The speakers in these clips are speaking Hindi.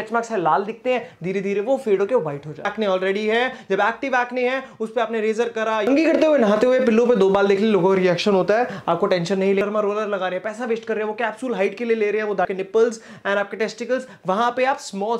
स्ट्रेच मार्क्स है लाल दिखते हैं धीरे धीरे वो फेड होकर व्हाइट हो जाए ऑलरेडी है जब एक्टिव एक्ने है उस पर आपने रेजर करा कंगी करते हुए नहाते हुए पिल्लो पे दो बाल देख ली लोगों का रिएक्शन होता है आपको टेंशन नहीं लेकर रोलर लगा रहे हैं पैसा वेस्ट कर रहे हैं वो कैप्सूल हाइट के लिए ले रहे हैं वो निपल्स एंड आपके टेस्टिकल्स वहां पे आप small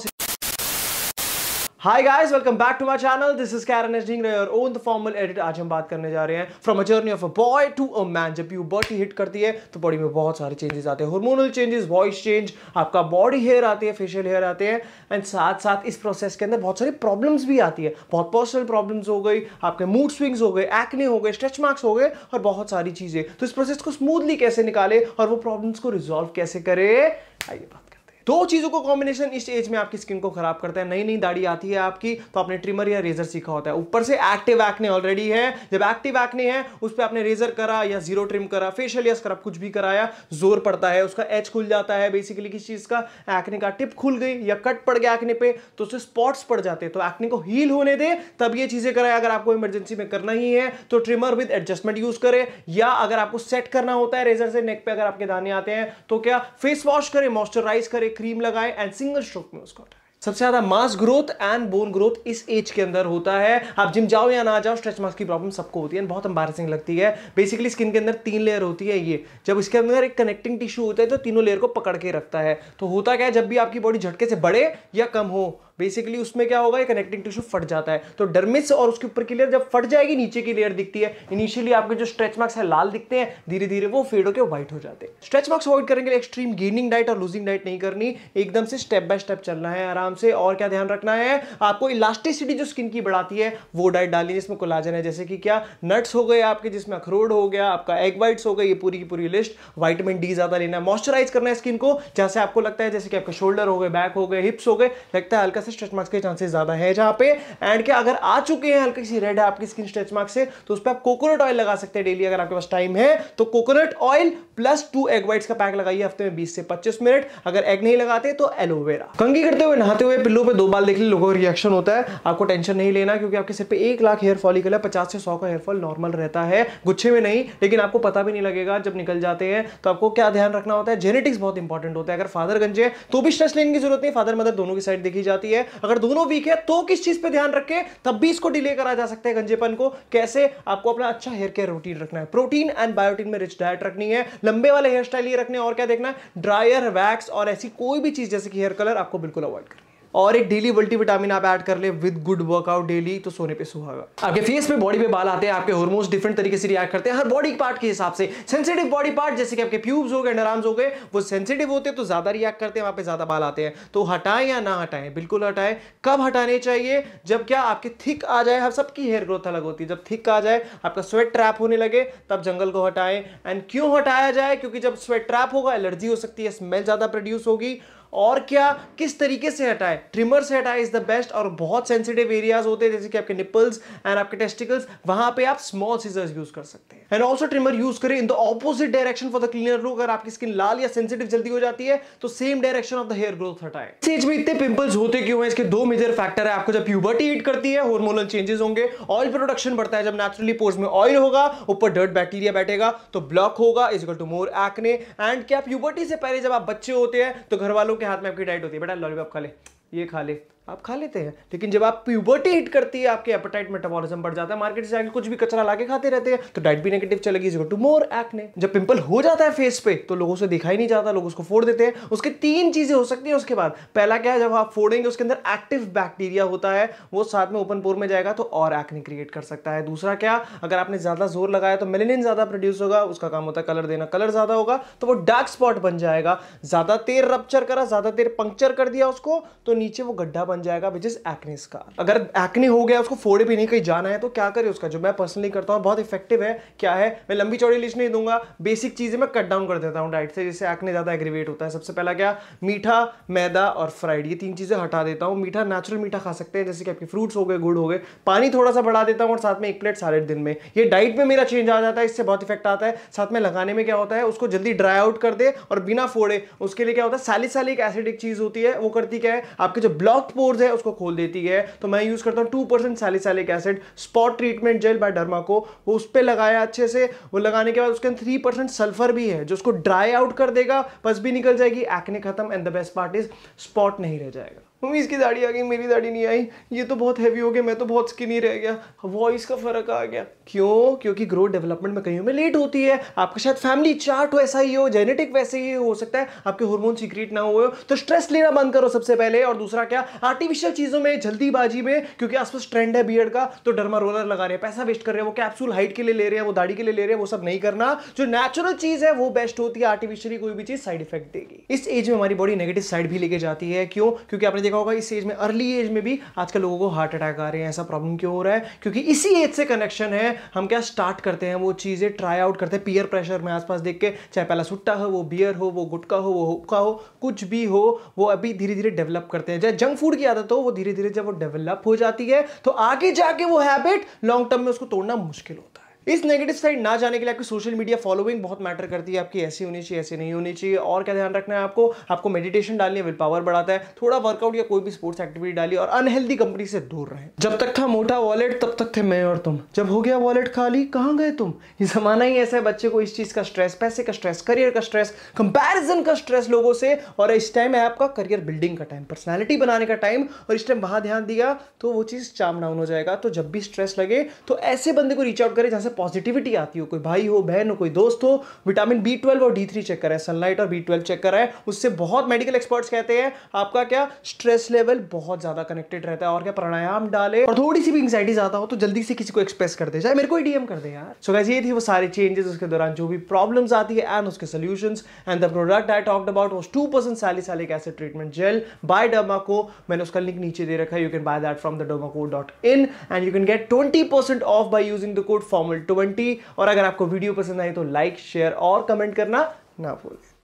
hi guys welcome back to my channel this is कैर ढिंगरे और ओन द फॉर्मल एडिट आज हम बात करने जा रहे हैं from a journey of a boy to a man जब बॉडी हिट करती है तो बॉडी में बहुत सारे चेंजेस आते हैं हॉर्मोनल चेंजेस वॉइस चेंज आपका बॉडी हेयर आती है फेशियल हेयर आते हैं एंड साथ साथ इस प्रोसेस के अंदर बहुत सारी प्रॉब्लम्स भी आती है बहुत पर्सनल प्रॉब्लम्स हो गई आपके मूड स्विंग्स हो गए एक्ने हो गए स्ट्रेच मार्क्स हो गए और बहुत सारी चीज़ें तो इस प्रोसेस को स्मूथली कैसे निकाले और वो प्रॉब्लम्स को रिजॉल्व कैसे करे आइए बात दो चीज़ों को कॉम्बिनेशन इस एज में आपकी स्किन को खराब करता है नई नई दाढ़ी आती है आपकी तो आपने ट्रिमर या रेजर सीखा होता है ऊपर से एक्टिव एक्ने ऑलरेडी है जब एक्टिव एक्ने है उस पर आपने रेजर करा या जीरो ट्रिम करा फेशियल या स्क्रब कुछ भी कराया जोर पड़ता है उसका एच खुल जाता है बेसिकली किसी चीज़ का एक्ने का टिप खुल गई या कट पड़ गया एक्ने पे तो उससे स्पॉट्स पड़ जाते हैं तो एक्ने को हील होने दे तब ये चीज़ें कराए अगर आपको इमरजेंसी में करना ही है तो ट्रिमर विद एडजस्टमेंट यूज़ करें या अगर आपको सेट करना होता है रेजर से नेक पे अगर आपके दाने आते हैं तो क्या फेस वॉश करें मॉइस्चराइज करें क्रीम लगाए एंड सिंगल स्ट्रोक में उसको सबसे ज्यादा mass growth and bone growth इस एज के अंदर होता है आप जिम जाओ या ना जाओ स्ट्रेच मार्क्स की प्रॉब्लम सबको होती है बहुत एम्बारसिंग लगती है बेसिकली स्किन के अंदर तीन लेयर होती है ये जब इसके अंदर एक कनेक्टिंग टिश्यू होता है तो तीनों लेयर को पकड़ के रखता है तो होता क्या है जब भी आपकी बॉडी झटके से बढ़े या कम हो बेसिकली उसमें क्या होगा ये कनेक्टिंग टिश्यू फट जाता है तो डर्मिस और उसके ऊपर की लेयर जब फट जाएगी नीचे की लेयर दिखती है इनिशियली आपके जो स्ट्रेच मार्क्स है लाल दिखते हैं धीरे धीरे वो फेड होकर व्हाइट हो जाते हैं स्ट्रेच मार्क्स अवॉइड करने के लिए एक्सट्रीम गेनिंग डाइट और लूजिंग डाइट नहीं करनी एकदम से स्टेप बाय स्टेप चलना है आराम से और क्या ध्यान रखना है आपको इलास्टिसिटी जो स्किन की बढ़ाती है वो डाइट डाली जिसमें कोलाजन है जैसे कि क्या नट्स हो गए आपके जिसमें अखरोट हो गया आपका एग वाइट्स हो गए ये पूरी की पूरी लिस्ट वाइटमिन डी ज़्यादा लेना है मॉइस्चराइज करना है स्किन को जहां से आपको लगता है जैसे कि आपका शोल्डर हो गए बैक हो गए हिप्स हो गए लगता है हल्का से स्ट्रेच मार्क्स के चांसेस ज़्यादा है जहां पे एंड क्या अगर आ चुके हैं हल्की सी रेड है आपकी स्किन स्ट्रेच मार्क्स से तो उस पर आप कोकोनट ऑयल लगा सकते हैं डेली अगर आपके पास टाइम है तो coconut oil plus two egg white का पैक लगाइए हफ्ते में बीस से पच्चीस मिनट अगर एग नहीं लगाते तो एलोवेरा कंगी करते हुए नहाते हुए पिल्लू पे दो बाल देख लीजिए लोगों का रिएक्शन होता है आपको टेंशन नहीं लेना क्योंकि आपके सिर पे एक लाख हेयर फॉलिकल है पचास से सौ का हेयर फॉल नॉर्मल रहता है गुच्छे में नहीं लेकिन आपको पता भी नहीं लगेगा जब निकल जाते हैं तो आपको क्या ध्यान रखना होता है जेनेटिक्स बहुत इंपॉर्टेंट होता है अगर फादर गंजे है तो भी स्ट्रेस लेने की जरूरत नहीं फादर मदर दोनों की साइड देखी जाती है अगर दोनों वीक है तो किस चीज पर ध्यान रखें तब भी इसको डिले करा जा सकता है गंजेपन को कैसे आपको अपना अच्छा हेयर केयर रूटीन रखना है प्रोटीन एंड बायोटीन में रिच डायट रखनी है लंबे वाले हेयर स्टाइल ये रखने और क्या देखना ड्रायर वैक्स और ऐसी कोई भी चीज़ जैसे कि हेयर कलर आपको बिल्कुल अवॉइड करें और एक डेली मल्टी विटामिन आप ऐड कर ले विद गुड वर्कआउट डेली तो सोने पे सुहागा आपके फेस पे बॉडी पे बाल आते हैं आपके हॉर्मोन्स डिफरेंट तरीके से रिएक्ट करते हैं हर बॉडी पार्ट के हिसाब से सेंसिटिव बॉडी पार्ट जैसे कि आपके प्यूब्स हो गए अंडरआर्म्स हो गए वो सेंसिटिव होते हैं तो ज्यादा रिएक्ट करते हैं वहां पर ज्यादा बाल आते हैं तो हटाएं या ना हटाएं बिल्कुल हटाएं कब हटाने चाहिए जब क्या आपके थिक आ जाए हम सबकी हेयर ग्रोथ अलग होती है जब थिक आ जाए आपका स्वेट ट्रैप होने लगे तब जंगल को हटाएं एंड क्यों हटाया जाए क्योंकि जब स्वेट ट्रैप होगा एलर्जी हो सकती है स्मेल ज्यादा प्रोड्यूस होगी और क्या किस तरीके से हटाए ट्रिमर से हटाए इज द बेस्ट और बहुत सेंसिटिव एरियाज होते हैं जैसे कि आपके निपल्स एंड आपके टेस्टिकल्स वहां पे आप स्मॉल सीजर्स यूज कर सकते हैं एंड ऑल्सो ट्रिमर यूज करें in the opposite direction for the cleaner look अगर आपकी स्किन लाल या सेंसिटिव जल्दी हो जाती है तो same direction of the hair growth हटाए स्टेज में इतने पिंपल्स होते क्यों हैं इसके दो मेजर फैक्टर है आपको जब प्यूबर्टी हिट करती है हॉर्मोनल चेंजेस होंगे ऑयल प्रोडक्शन बढ़ता है जब नेचुरली पोर्स में ऑयल होगा ऊपर डर्ट बैक्टीरिया बैठेगा तो ब्लॉक होगा is equal to more acne and क्या प्यूबर्टी से पहले जब आप बच्चे होते हैं तो घर वालों के हाथ में आपकी डाइट होती है बेटा लॉलीपॉप खा ले ये खा ले आप खा लेते हैं लेकिन जब आप प्यूबर्टी हिट करती है आपके एपेटाइट मेटाबॉलिज्म बढ़ जाता है मार्केट से आगे कुछ भी कचरा लाके खाते रहते हैं तो डाइट भी नेगेटिव चलेगी इसको टू मोर एक्ने जब पिंपल हो जाता है फेस पे तो लोगों से दिखाई नहीं जाता लोग उसको फोड़ देते हैं उसके तीन चीजें हो सकती है उसके बाद पहला क्या है जब आप फोड़ेंगे उसके अंदर एक्टिव बैक्टीरिया होता है वो साथ में ओपन पोर में जाएगा तो और एक्ने क्रिएट कर सकता है दूसरा क्या अगर आपने ज्यादा जोर लगाया तो मेलेनिन ज्यादा प्रोड्यूस होगा उसका काम होता है कलर देना कलर ज्यादा होगा तो वो डार्क स्पॉट बन जाएगा ज्यादा तेर रपच्चर करा ज्यादा देर पंक्चर कर दिया उसको तो नीचे वो गड्ढा बन बन जाएगा विच इज एक्ने स्कार अगर एक्ने हो गया उसको फोड़े भी नहीं कहीं जाना है तो क्या करें उसका जो मैं पर्सनली करता हूँ बहुत इफेक्टिव है क्या है मैं लंबी चौड़ी लिस्ट नहीं दूंगा बेसिक चीज़ें मैं कट डाउन कर देता हूँ डाइट से जिससे एक्ने ज़्यादा एग्रीवेट होता है सबसे पहला क्या मीठा मैदा और फ्राइड ये तीन चीज़ें हटा देता हूँ मीठा नेचुरल मीठा खा सकते हैं जैसे कि आपके फ्रूट्स हो गए गुड़ हो गए पानी थोड़ा सा बढ़ा देता हूँ और साथ में एक प्लेट सारे दिन में ये डाइट में मेरा चेंज आ जाता है इससे बहुत इफेक्ट आता है साथ में लगाने में क्या होता है उसको जल्दी ड्राई आउट कर दे और बिना फोड़े उसके लिए क्या होता है सैलिसालिक एसिड एक चीज़ होती है वो करती क्या है आपके जो ब्लॉक पोर्स है उसको खोल देती है तो मैं यूज़ करता हूँ two percent salicylic acid spot treatment gel by Derma Co वो उस पर लगाया अच्छे से वो लगाने के बाद उसके अंदर थ्री परसेंट सल्फर भी है जो उसको ड्राई आउट कर देगा बस भी निकल जाएगी एक्ने खत्म and the best part is spot नहीं रह जाएगा मम्मी इसकी दाढ़ी आ गई मेरी दाढ़ी नहीं आई ये तो बहुत हैवी हो गया मैं तो बहुत स्किनी रह गया वॉइस का फ़र्क आ गया क्यों क्योंकि ग्रोथ डेवलपमेंट में कहीं में लेट होती है आपका शायद फैमिली चार्ट वैसा ही हो जेनेटिक वैसे ही हो सकता है आपके हार्मोन सीक्रेट ना हुए हो तो स्ट्रेस लेना बंद करो सबसे पहले और दूसरा क्या आर्टिफिशियल चीज़ों में जल्दीबाजी में क्योंकि आसपास ट्रेंड है बियड का तो डरमा रोलर लगा रहे हैं पैसा वेस्ट कर रहे हैं वो कैप्सूल हाइट के लिए ले रहे हैं वो दाढ़ी के लिए ले रहे हैं वो सब नहीं करना जो नेचुरल चीज़ है वो बेस्ट होती है आर्टिफिशियली कोई भी चीज़ साइड इफेक्ट देगी इस एज में हमारी बॉडी नेगेटिव साइड भी लेके जाती है क्यों क्योंकि आपने देखा होगा इस एज में अर्ली एज में भी आजकल लोगों को हार्ट अटैक आ रहे हैं ऐसा प्रॉब्लम क्यों हो रहा है क्योंकि इसी एज से कनेक्शन है हम क्या स्टार्ट करते हैं वो चीज़ें ट्राई आउट करते हैं पियर प्रेशर में आसपास देख के चाहे पहला सुट्टा हो वो बियर हो वो गुटका हो वो हुक्का हो कुछ भी हो वो अभी धीरे धीरे डेवलप करते हैं चाहे जंक फूड की आदत हो वो धीरे धीरे जब वो डेवलप हो जाती है तो आगे जाके वो हैबिट लॉन्ग टर्म में उसको तोड़ना मुश्किल होता है इस नेगेटिव साइड ना जाने के लिए आपकी सोशल मीडिया फॉलोइंग बहुत मैटर करती है आपकी ऐसी होनी चाहिए ऐसी नहीं होनी चाहिए और क्या ध्यान रखना है आपको आपको मेडिटेशन डालनी है विल पावर बढ़ाता है थोड़ा वर्कआउट या कोई भी स्पोर्ट्स एक्टिविटी डाली और अनहेल्दी कंपनी से दूर रहे जब तक था मोटा वॉलेट तब तक थे मैं और तुम जब हो गया वॉलेट खाली कहाँ गए तुम ये जमाना ही ऐसा है बच्चे को इस चीज़ का स्ट्रेस पैसे का स्ट्रेस करियर का स्ट्रेस कंपेरिजन का स्ट्रेस लोगों से और इस टाइम है आपका करियर बिल्डिंग का टाइम पर्सनैलिटी बनाने का टाइम और इस टाइम वहां ध्यान दिया तो वो चीज़ चाम डाउन हो जाएगा तो जब भी स्ट्रेस लगे तो ऐसे बंदे को रीच आउट करें जहां से पॉजिटिविटी आती हो कोई भाई हो बहन हो कोई दोस्त हो विटामिन बी ट्वेल्व और डी थ्री चेक कराए सनलाइट और बी ट्वेल्व चेक कराए उससे बहुत मेडिकल एक्सपर्ट्स कहते हैं आपका क्या स्ट्रेस लेवल बहुत ज़्यादा कनेक्टेड रहता है और क्या प्राणायाम डाले और थोड़ी सी भी एंगजाइटी ज़्यादा हो तो जल्दी से किसी को एक्सप्रेस कर दे चाहे मेरे को डीएम कर दे यार सो ये थी वो सारी चेंजेस उसके दौरान जो भी प्रॉब्लम आती है एंड उसके solution and the product I talked about was two percent salicylic acid treatment gel by Derma Co मैंने उसका लिंक नीचे दे रखा है you can buy that from the Derma Co dot in and you can get twenty percent off by using the code formal twenty और अगर आपको वीडियो पसंद आई तो लाइक शेयर और कमेंट करना ना भूलें